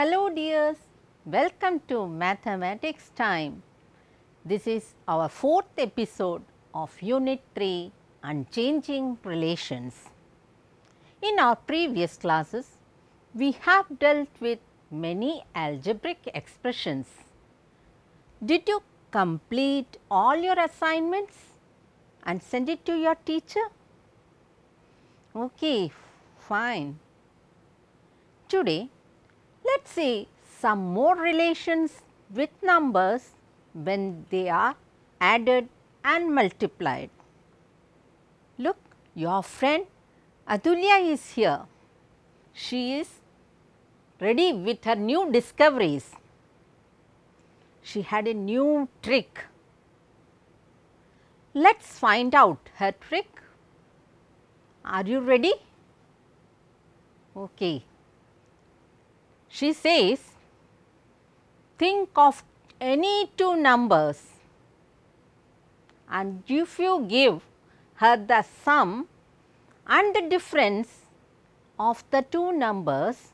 Hello dears, welcome to Mathematics Time. This is our fourth episode of Unit 3 Unchanging Relations. In our previous classes, we have dealt with many algebraic expressions. Did you complete all your assignments and send it to your teacher? Okay, fine. Today, let us see some more relations with numbers when they are added and multiplied. Look, your friend Adulya is here. She is ready with her new discoveries. She had a new trick. Let's find out her trick. Are you ready? Okay. She says, think of any two numbers and if you give her the sum and the difference of the two numbers,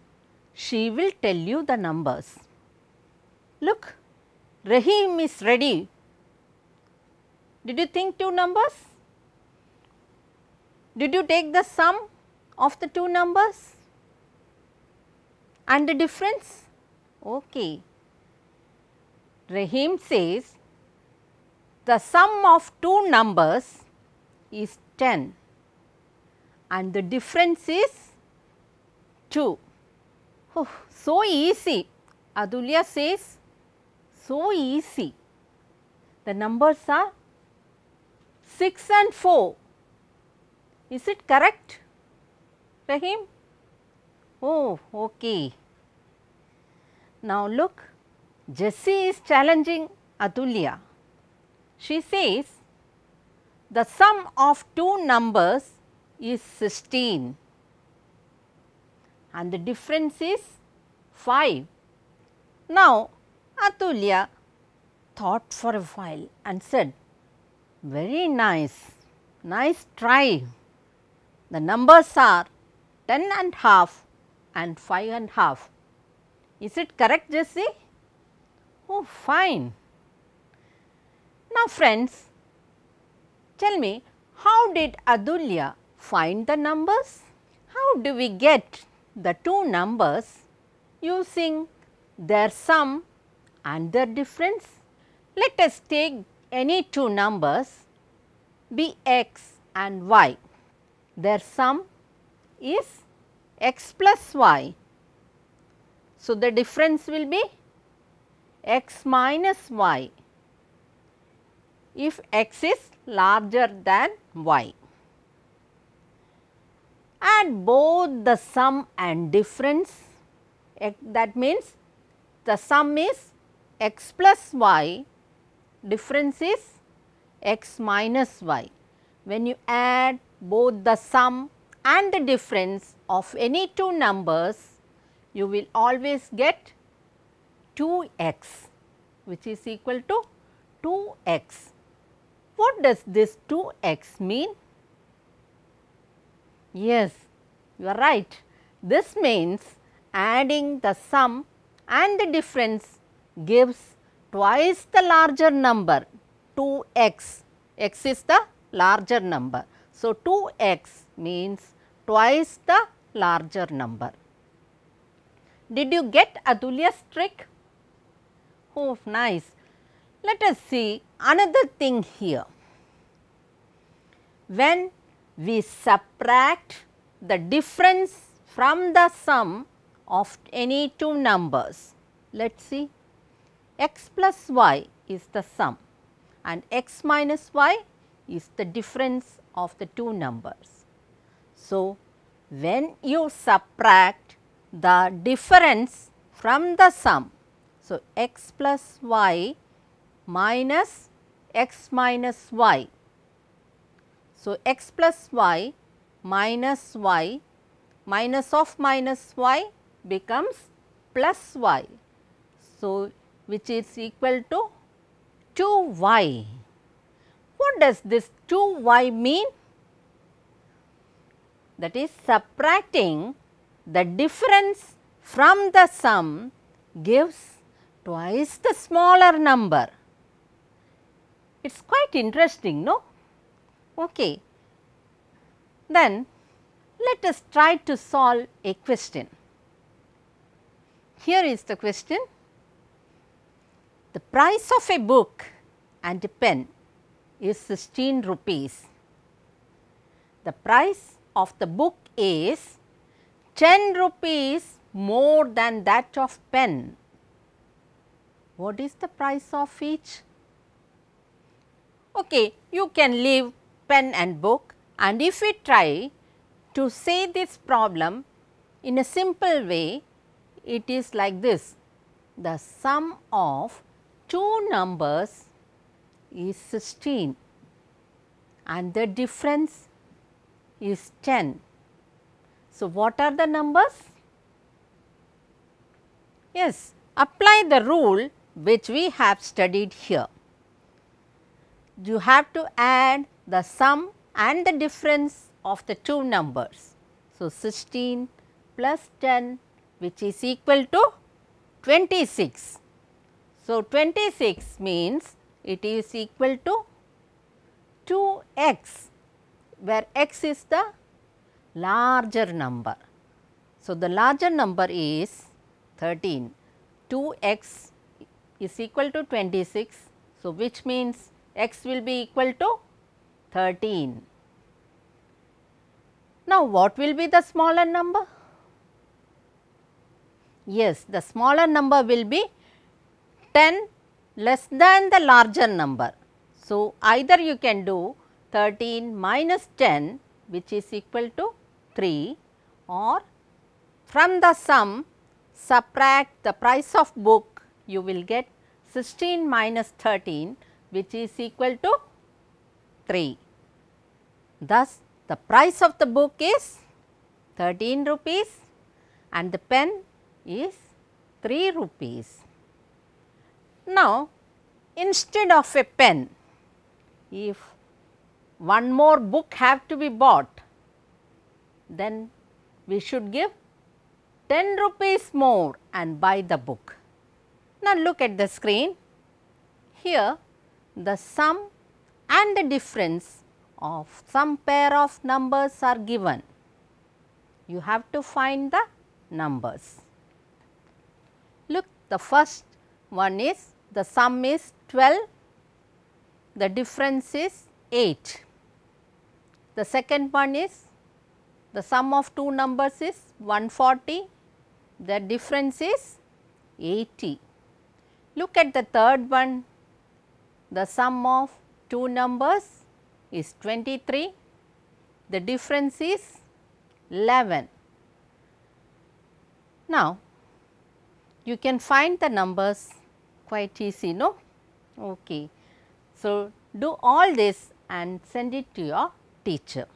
she will tell you the numbers. Look, Rahim is ready. Did you think two numbers? Did you take the sum of the two numbers? And the difference? Okay. Rahim says the sum of two numbers is 10 and the difference is 2. Oh, so easy. Adulia says so easy. The numbers are 6 and 4. Is it correct, Rahim? Oh, okay. Now look, Jessie is challenging Atulya. She says, the sum of two numbers is 16 and the difference is 5. Now, Atulya thought for a while and said, very nice, nice try. The numbers are ten and half and 5 and half. Is it correct Jesse? Oh fine. Now friends, tell me how did Adulya find the numbers? How do we get the two numbers using their sum and their difference? Let us take any two numbers be x and y. Their sum is x plus y. So, the difference will be x minus y if x is larger than y. And both the sum and difference that means the sum is x plus y difference is x minus y. When you add both the sum and the difference of any two numbers, you will always get 2x which is equal to 2x. What does this 2x mean? Yes, you are right. This means adding the sum and the difference gives twice the larger number 2x. x is the larger number. So, 2x means twice the larger number. Did you get Adulia's trick? Oh, nice. Let us see another thing here. When we subtract the difference from the sum of any two numbers, let us see x plus y is the sum and x minus y is the difference of the two numbers. So, when you subtract the difference from the sum. So, x plus y minus x minus y. So, x plus y minus y minus of minus y becomes plus y. So, which is equal to 2 y. What does this 2 y mean? that is subtracting the difference from the sum gives twice the smaller number. It is quite interesting, no? Okay. Then let us try to solve a question. Here is the question. The price of a book and a pen is 16 rupees. The price of the book is 10 rupees more than that of pen. What is the price of each? Okay, you can leave pen and book and if we try to say this problem in a simple way, it is like this. The sum of two numbers is 16 and the difference is 10. So, what are the numbers? Yes, apply the rule which we have studied here. You have to add the sum and the difference of the two numbers. So, 16 plus 10 which is equal to 26. So, 26 means it is equal to 2 x where x is the larger number. So, the larger number is 13, 2x is equal to 26. So, which means x will be equal to 13. Now, what will be the smaller number? Yes, the smaller number will be 10 less than the larger number. So, either you can do 13 minus 10 which is equal to 3 or from the sum subtract the price of book you will get 16 minus 13 which is equal to 3. Thus, the price of the book is 13 rupees and the pen is 3 rupees. Now, instead of a pen, if one more book have to be bought, then we should give 10 rupees more and buy the book. Now, look at the screen. Here, the sum and the difference of some pair of numbers are given. You have to find the numbers. Look, the first one is the sum is 12, the difference is 8. The second one is the sum of two numbers is 140, the difference is 80. Look at the third one, the sum of two numbers is 23, the difference is 11. Now, you can find the numbers quite easy, no? Okay. So, do all this and send it to your teacher.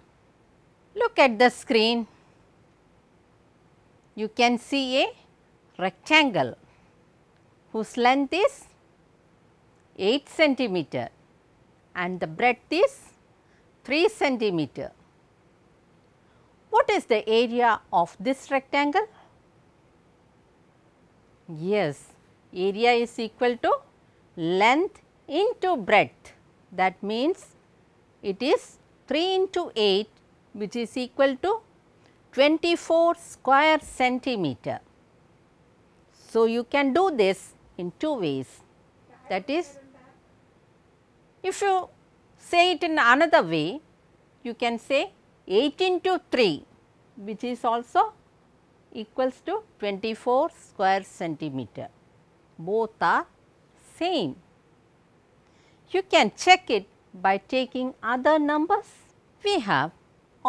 Look at the screen. You can see a rectangle whose length is 8 centimeter and the breadth is 3 centimeter. What is the area of this rectangle? Yes, area is equal to length into breadth that means it is 3 into 8 which is equal to 24 square centimeter. So, you can do this in two ways that is if you say it in another way you can say 8 into 3 which is also equals to 24 square centimeter both are same. You can check it by taking other numbers. We have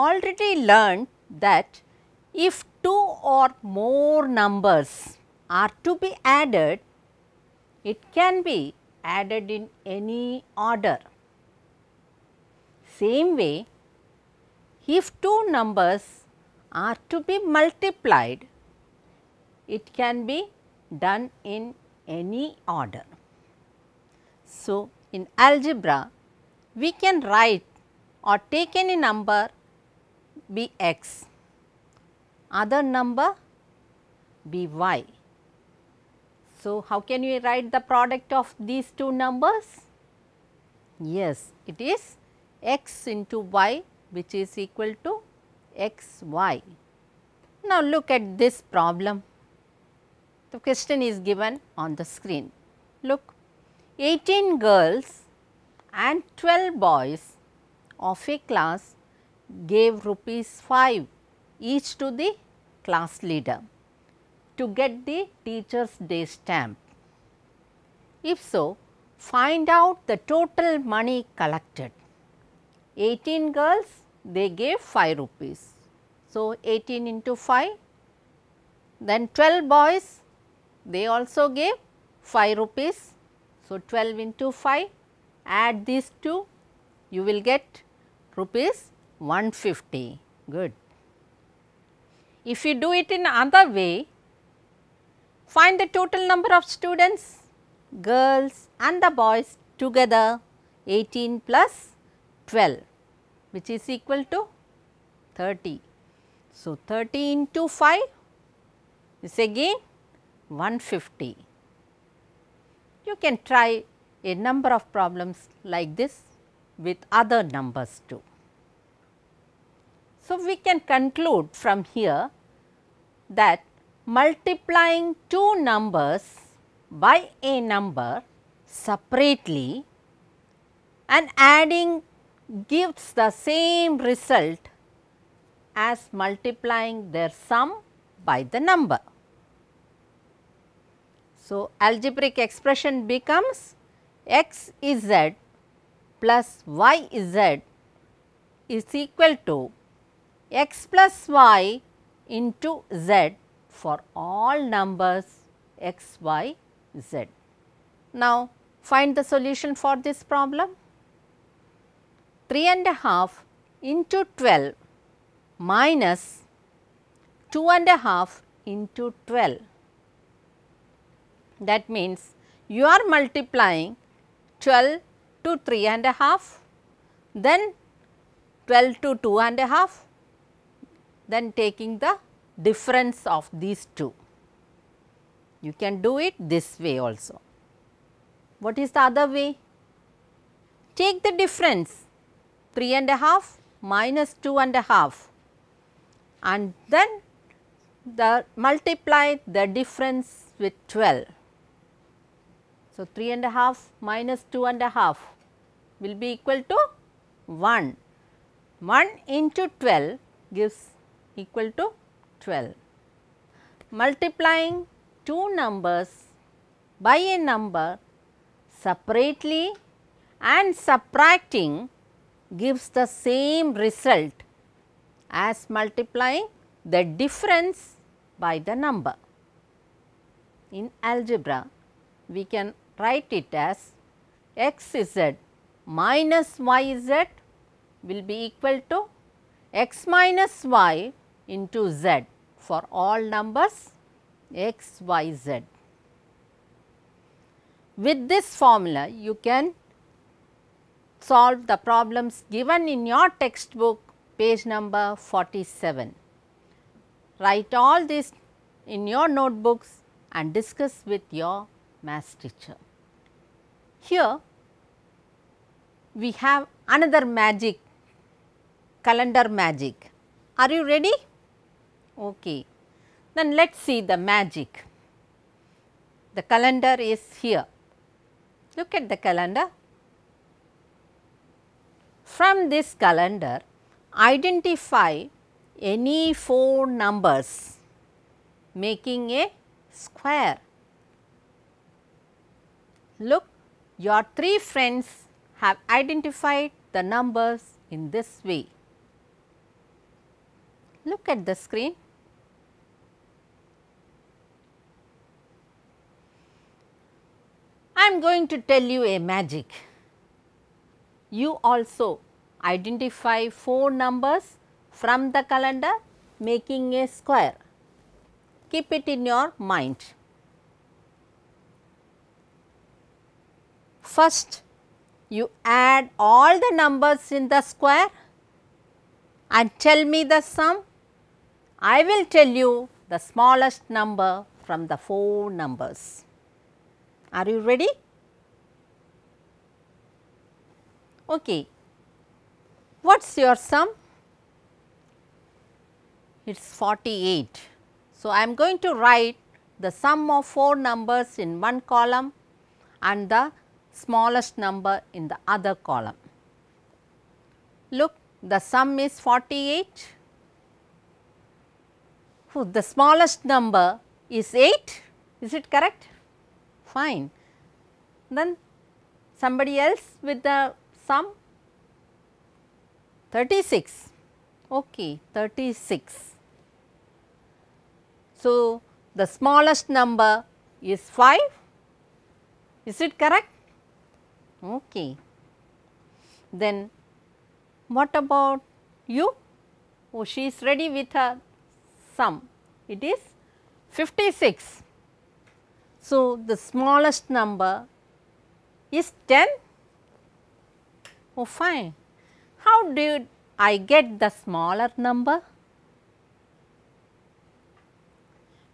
already learned that if two or more numbers are to be added, it can be added in any order. Same way, if two numbers are to be multiplied, it can be done in any order. So, in algebra, we can write or take any number be x, other number be y. So, how can we write the product of these two numbers? Yes, it is x into y which is equal to x y. Now, look at this problem. The question is given on the screen. Look, 18 girls and 12 boys of a class gave rupees 5 each to the class leader to get the teacher's day stamp. If so, find out the total money collected. 18 girls they gave 5 rupees. So, 18 into 5 then 12 boys they also gave 5 rupees. So, 12 into 5 add these two you will get rupees 150 good. If you do it in other way find the total number of students girls and the boys together 18 plus 12 which is equal to 30. So, 30 into 5 is again 150. You can try a number of problems like this with other numbers too. So, we can conclude from here that multiplying two numbers by a number separately and adding gives the same result as multiplying their sum by the number. So, algebraic expression becomes x is z plus y is z is equal to x plus y into z for all numbers x, y, z. Now, find the solution for this problem. 3 and a half into 12 minus 2 and a half into 12. That means, you are multiplying 12 to 3 and a half, then 12 to 2 and a half, then taking the difference of these two. You can do it this way also. What is the other way? Take the difference 3 and a half minus 2 and a half and then the multiply the difference with 12 so, 3 and a half minus 2 and a half will be equal to 1. 1 into 12 gives equal to 12. Multiplying two numbers by a number separately and subtracting gives the same result as multiplying the difference by the number. In algebra, we can write it as x z minus y z will be equal to x minus y into z for all numbers x, y, z. With this formula, you can solve the problems given in your textbook page number 47. Write all this in your notebooks and discuss with your math teacher here we have another magic calendar magic. Are you ready? Okay. Then let us see the magic. The calendar is here. Look at the calendar. From this calendar, identify any four numbers making a square. Look your three friends have identified the numbers in this way. Look at the screen. I am going to tell you a magic. You also identify four numbers from the calendar making a square. Keep it in your mind. First you add all the numbers in the square and tell me the sum. I will tell you the smallest number from the four numbers. Are you ready? Okay. What is your sum? It is 48. So, I am going to write the sum of 4 numbers in one column and the smallest number in the other column. Look the sum is 48, so, the smallest number is 8, is it correct? Fine. Then somebody else with the sum 36, okay 36. So, the smallest number is 5, is it correct? Okay. Then what about you? Oh, she is ready with her sum. It is 56. So, the smallest number is 10. Oh, fine. How did I get the smaller number?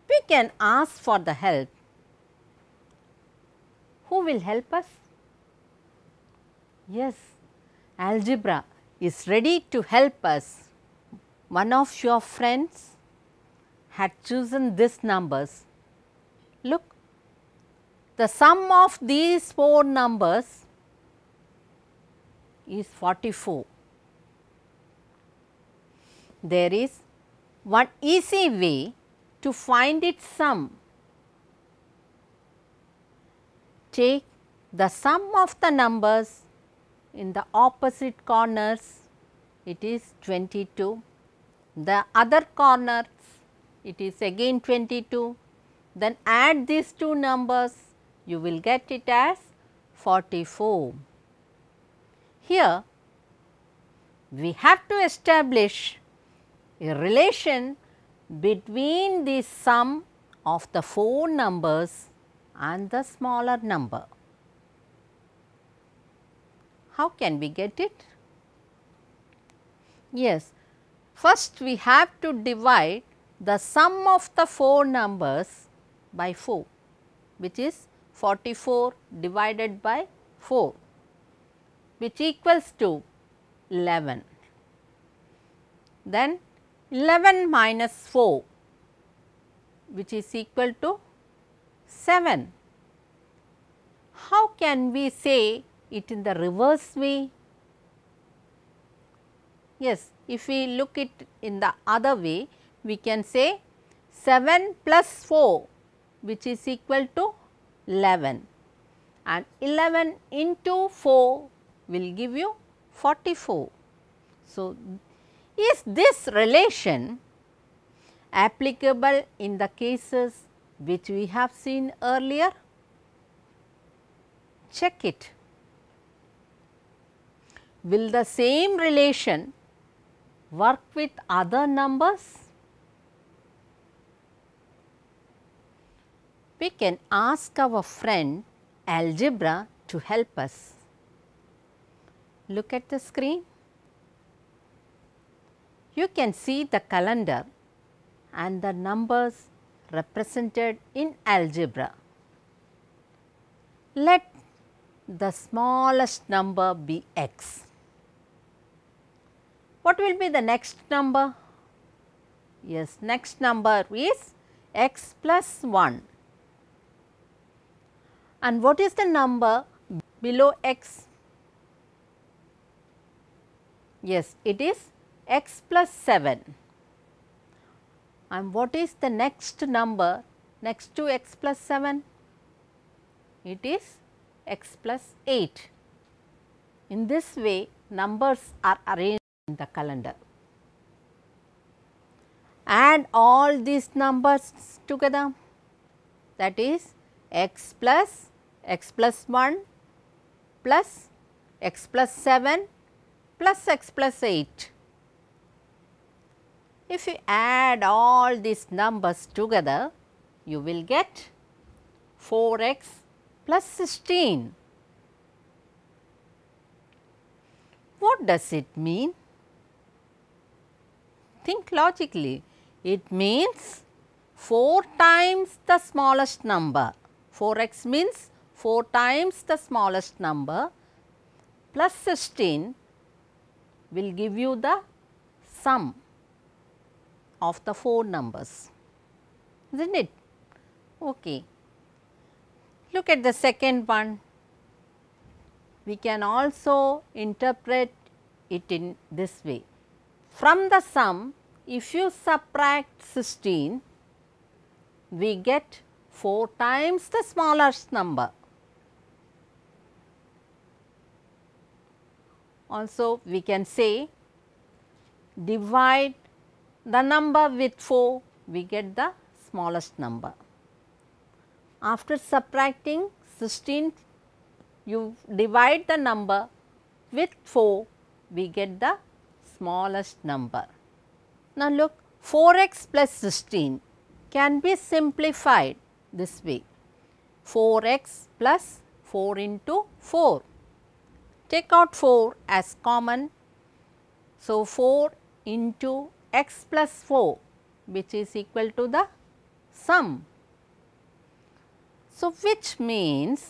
We can ask for the help. Who will help us? Yes, algebra is ready to help us. One of your friends had chosen these numbers. Look, the sum of these four numbers is 44. There is one easy way to find its sum. Take the sum of the numbers in the opposite corners it is 22, the other corners it is again 22, then add these two numbers you will get it as 44. Here we have to establish a relation between the sum of the four numbers and the smaller number. How can we get it? Yes, first we have to divide the sum of the 4 numbers by 4 which is 44 divided by 4 which equals to 11. Then 11 minus 4 which is equal to 7. How can we say it in the reverse way? Yes, if we look it in the other way, we can say 7 plus 4 which is equal to 11 and 11 into 4 will give you 44. So, is this relation applicable in the cases which we have seen earlier? Check it will the same relation work with other numbers? We can ask our friend algebra to help us. Look at the screen. You can see the calendar and the numbers represented in algebra. Let the smallest number be x. What will be the next number? Yes, next number is x plus 1. And what is the number below x? Yes, it is x plus 7. And what is the next number next to x plus 7? It is x plus 8. In this way, numbers are arranged the calendar. And all these numbers together that is x plus x plus 1 plus x plus 7 plus x plus 8. If you add all these numbers together, you will get 4 x plus 16. What does it mean? think logically. It means 4 times the smallest number, 4 x means 4 times the smallest number plus 16 will give you the sum of the 4 numbers, is not it? Okay. Look at the second one. We can also interpret it in this way. From the sum, if you subtract 16, we get 4 times the smallest number. Also, we can say divide the number with 4, we get the smallest number. After subtracting 16, you divide the number with 4, we get the smallest number. Now look 4x plus 16 can be simplified this way 4x plus 4 into 4. Take out 4 as common. So, 4 into x plus 4 which is equal to the sum. So, which means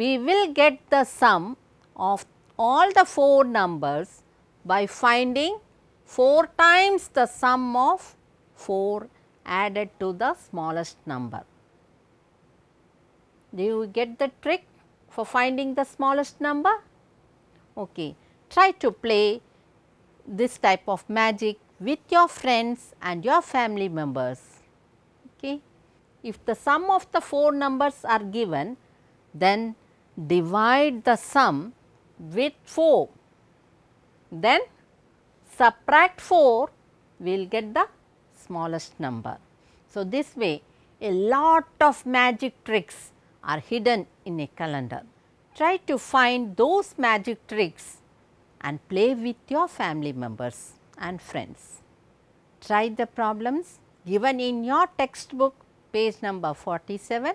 we will get the sum of all the 4 numbers by finding 4 times the sum of 4 added to the smallest number. Do you get the trick for finding the smallest number? Okay. Try to play this type of magic with your friends and your family members. Okay. If the sum of the 4 numbers are given, then divide the sum with 4 then subtract 4, we will get the smallest number. So, this way a lot of magic tricks are hidden in a calendar. Try to find those magic tricks and play with your family members and friends. Try the problems given in your textbook page number 47.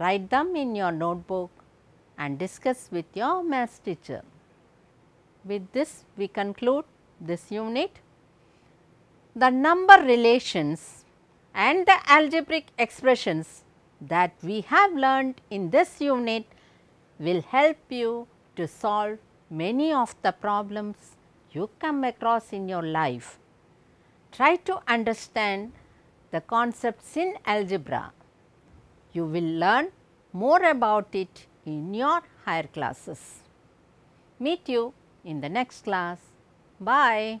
Write them in your notebook and discuss with your math teacher. With this we conclude this unit. The number relations and the algebraic expressions that we have learned in this unit will help you to solve many of the problems you come across in your life. Try to understand the concepts in algebra. You will learn more about it in your higher classes. Meet you in the next class. Bye.